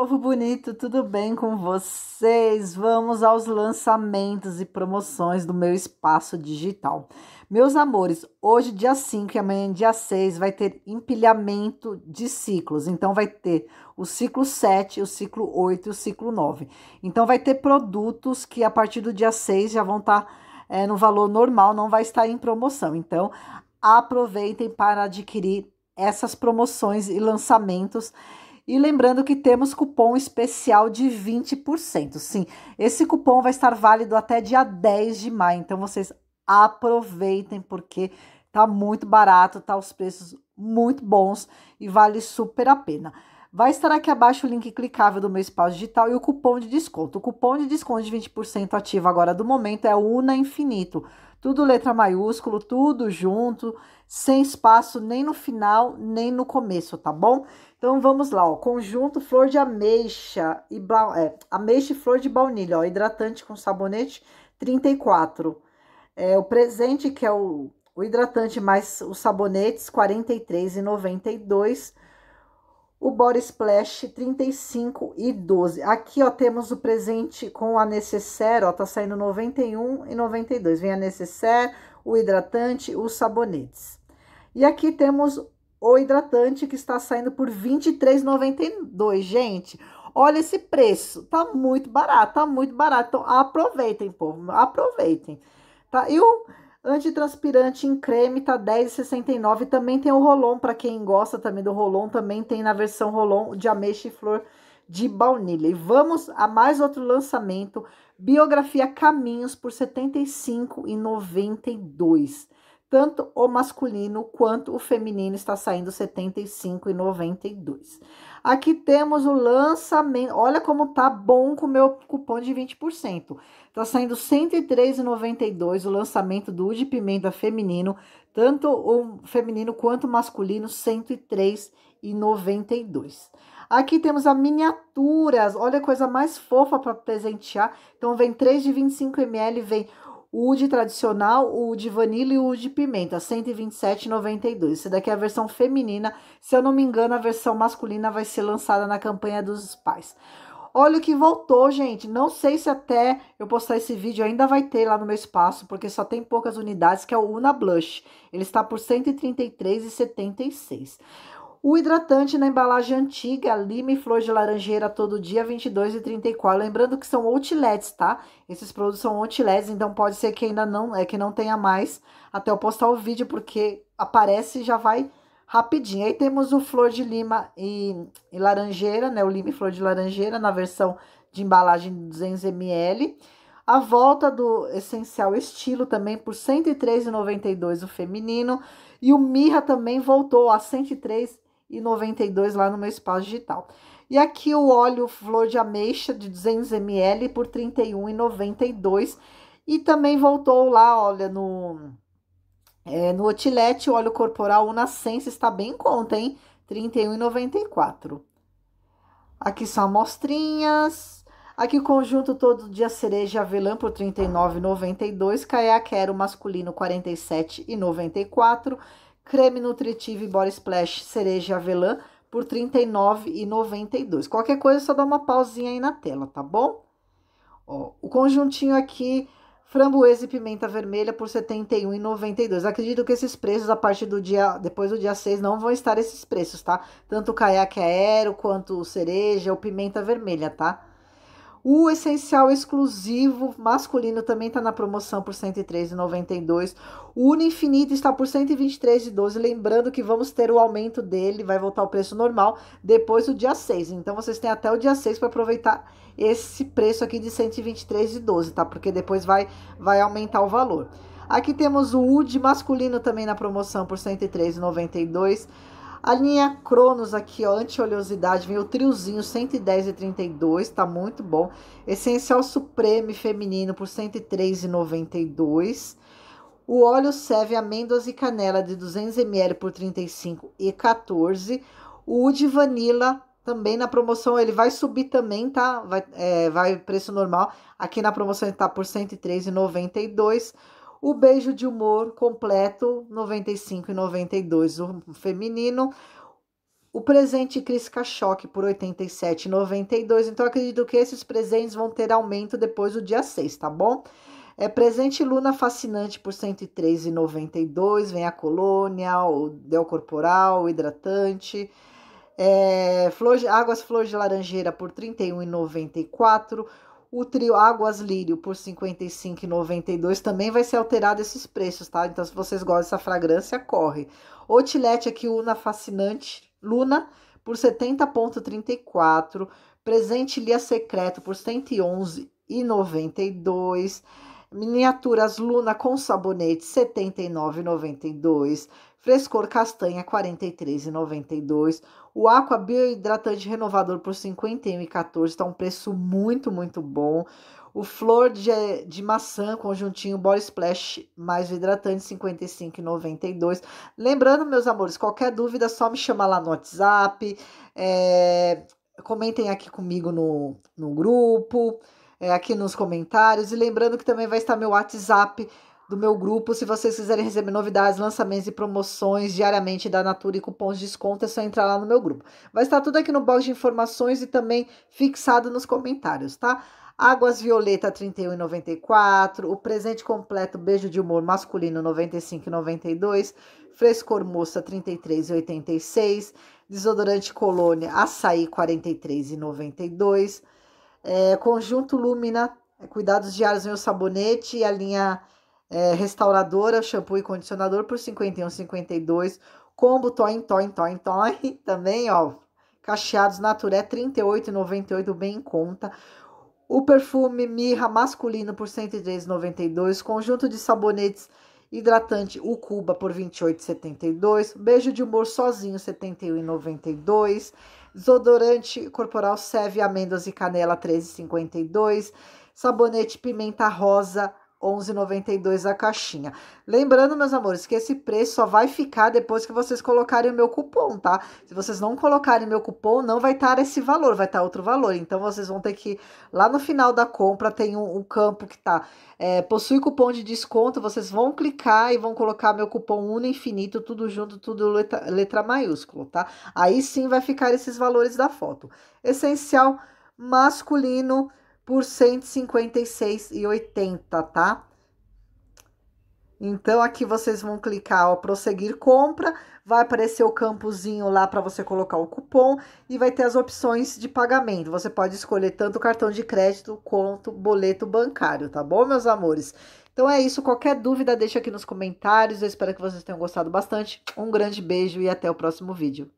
povo bonito, tudo bem com vocês? Vamos aos lançamentos e promoções do meu espaço digital. Meus amores, hoje dia 5 e amanhã dia 6 vai ter empilhamento de ciclos. Então vai ter o ciclo 7, o ciclo 8 e o ciclo 9. Então vai ter produtos que a partir do dia 6 já vão estar tá, é, no valor normal, não vai estar em promoção. Então aproveitem para adquirir essas promoções e lançamentos e lembrando que temos cupom especial de 20%. Sim, esse cupom vai estar válido até dia 10 de maio. Então vocês aproveitem porque tá muito barato, tá os preços muito bons e vale super a pena. Vai estar aqui abaixo o link clicável do meu espaço digital e o cupom de desconto. O cupom de desconto de 20% ativo agora do momento é UNA Infinito. Tudo letra maiúsculo, tudo junto, sem espaço nem no final, nem no começo, tá bom? Então vamos lá, ó. Conjunto flor de ameixa e é, ameixa e flor de baunilha, ó, hidratante com sabonete 34. É o presente que é o o hidratante mais os sabonetes e 43,92 o Body Splash 35 e 12. Aqui, ó, temos o presente com a necessaire, ó, tá saindo 91 e 92. Vem a necessaire, o hidratante, os sabonetes. E aqui temos o hidratante que está saindo por 23,92, gente. Olha esse preço, tá muito barato, tá muito barato. Então aproveitem, povo, aproveitem. Tá? E o Antitranspirante em creme tá 10,69. Também tem o Rolon, para quem gosta também do Rolon, também tem na versão Rolon de ameixa e flor de baunilha. E vamos a mais outro lançamento, biografia Caminhos por 75 e 92. Tanto o masculino quanto o feminino está saindo 75 e Aqui temos o lançamento. Olha como tá bom com o meu cupom de 20%. Tá saindo R$ 103,92 o lançamento do U de Pimenta feminino, tanto o feminino quanto o masculino, R$ 103,92. Aqui temos a miniaturas, olha a coisa mais fofa para presentear. Então, vem 3 de 25ml, vem o de tradicional, o de vanilla e o de pimenta, 127,92. Esse daqui é a versão feminina. Se eu não me engano, a versão masculina vai ser lançada na campanha dos pais. Olha o que voltou, gente. Não sei se até eu postar esse vídeo ainda vai ter lá no meu espaço, porque só tem poucas unidades, que é o Una Blush. Ele está por R$ 133,76. O hidratante na embalagem antiga, lima e flor de laranjeira todo dia, R$ 22,34. Lembrando que são outlets, tá? Esses produtos são outlets, então pode ser que ainda não, é que não tenha mais até eu postar o vídeo, porque aparece e já vai rapidinho. Aí temos o flor de lima e, e laranjeira, né? O lima e flor de laranjeira na versão de embalagem 200ml. A volta do Essencial Estilo também por R$ 103,92 o feminino. E o Mirra também voltou a R$ 103,92 e 92 lá no meu espaço digital. E aqui o óleo flor de ameixa de 200 ml por 31,92 e também voltou lá, olha, no é, no Outlet, o óleo corporal Unascense está bem em conta, hein? R$ 31,94. Aqui são amostrinhas. Aqui o conjunto todo dia cereja avelã por e 39,92. Caiaquero masculino 47,94. Creme nutritivo e body splash cereja avelã por R$ 39,92. Qualquer coisa, só dá uma pausinha aí na tela, tá bom? Ó, o conjuntinho aqui, framboesa e pimenta vermelha por R$ 71,92. Acredito que esses preços, a partir do dia, depois do dia 6, não vão estar esses preços, tá? Tanto o caiaque aéreo, quanto o cereja ou pimenta vermelha, tá? O essencial exclusivo masculino também está na promoção por R$ 103,92. O Uno Infinito está por R$ 123,12. Lembrando que vamos ter o aumento dele, vai voltar ao preço normal depois do dia 6. Então vocês têm até o dia 6 para aproveitar esse preço aqui de R$ 123,12, tá? Porque depois vai, vai aumentar o valor. Aqui temos o UD masculino também na promoção por R$ 103,92. A linha Cronos aqui, ó, anti-oleosidade, vem o triozinho 110 e 32, tá muito bom. Essencial Supreme feminino por 103 e 92. O óleo serve amêndoas e canela de 200 ml por 35 e 14. O de Vanilla também na promoção, ele vai subir também, tá? Vai, é, vai preço normal. Aqui na promoção ele tá por 103 e 92. O beijo de humor completo, 95 e 92, o feminino. O presente Cris Cachoque por 87,92. Então, acredito que esses presentes vão ter aumento depois do dia 6, tá bom? É presente Luna Fascinante por 103,92. Vem a colônia, o Del Corporal, o hidratante. É, flor de, águas Flor de Laranjeira por R$ 31,94. O trio Águas Lírio por R$ 55,92 também vai ser alterado esses preços, tá? Então, se vocês gostam dessa fragrância, corre. Outlet aqui, Una Fascinante, Luna, por 70,34. Presente Lia Secreto por R$ 111,92. Miniaturas Luna com sabonete R$ 79,92. Frescor Castanha R$ 43,92. O Aqua Biohidratante Renovador por R$ 51,14. Está um preço muito, muito bom. O Flor de, de Maçã, conjuntinho Body Splash mais hidratante, R$ 55,92. Lembrando, meus amores, qualquer dúvida, só me chama lá no WhatsApp. É, comentem aqui comigo no, no grupo é, aqui nos comentários. E lembrando que também vai estar meu WhatsApp do meu grupo. Se vocês quiserem receber novidades, lançamentos e promoções diariamente da Natura e cupons de desconto, é só entrar lá no meu grupo. Vai estar tudo aqui no box de informações e também fixado nos comentários, tá? Águas Violeta 31,94, o presente completo Beijo de Humor masculino 95,92, Frescor Moça 33,86, desodorante Colônia Açaí 43,92. É, conjunto Lumina, é, cuidados diários em meu sabonete e a linha é, restauradora, shampoo e condicionador por R$ 51,52. Combo Toy Toy Toy Toy também, ó. Cacheados Naturé R$ 38,98, bem em conta. O perfume Mirra masculino por R$ 103,92. Conjunto de sabonetes Hidratante o Cuba por 28,72. Beijo de humor sozinho 71,92. Desodorante corporal Seve amêndoas e canela 13,52. Sabonete pimenta rosa 11,92 a caixinha. Lembrando, meus amores, que esse preço só vai ficar depois que vocês colocarem o meu cupom, tá? Se vocês não colocarem meu cupom, não vai estar esse valor, vai estar outro valor. Então, vocês vão ter que, lá no final da compra, tem um, um campo que tá, é, possui cupom de desconto, vocês vão clicar e vão colocar meu cupom UNO Infinito, tudo junto, tudo letra, letra maiúsculo, tá? Aí sim vai ficar esses valores da foto. Essencial masculino por 156,80, tá? Então, aqui vocês vão clicar, ó, prosseguir compra, vai aparecer o campozinho lá para você colocar o cupom e vai ter as opções de pagamento. Você pode escolher tanto cartão de crédito quanto boleto bancário, tá bom, meus amores? Então é isso, qualquer dúvida deixa aqui nos comentários, eu espero que vocês tenham gostado bastante. Um grande beijo e até o próximo vídeo.